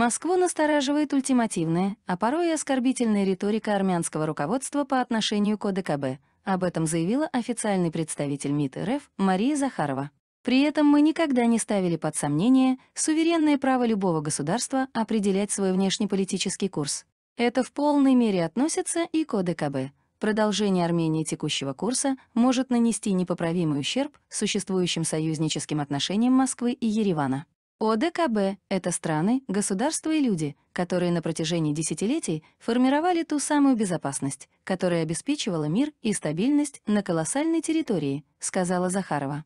Москву настораживает ультимативная, а порой и оскорбительная риторика армянского руководства по отношению к ОДКБ. Об этом заявила официальный представитель МИД РФ Мария Захарова. При этом мы никогда не ставили под сомнение суверенное право любого государства определять свой внешнеполитический курс. Это в полной мере относится и к ОДКБ. Продолжение Армении текущего курса может нанести непоправимый ущерб существующим союзническим отношениям Москвы и Еревана. ОДКБ — это страны, государства и люди, которые на протяжении десятилетий формировали ту самую безопасность, которая обеспечивала мир и стабильность на колоссальной территории, сказала Захарова.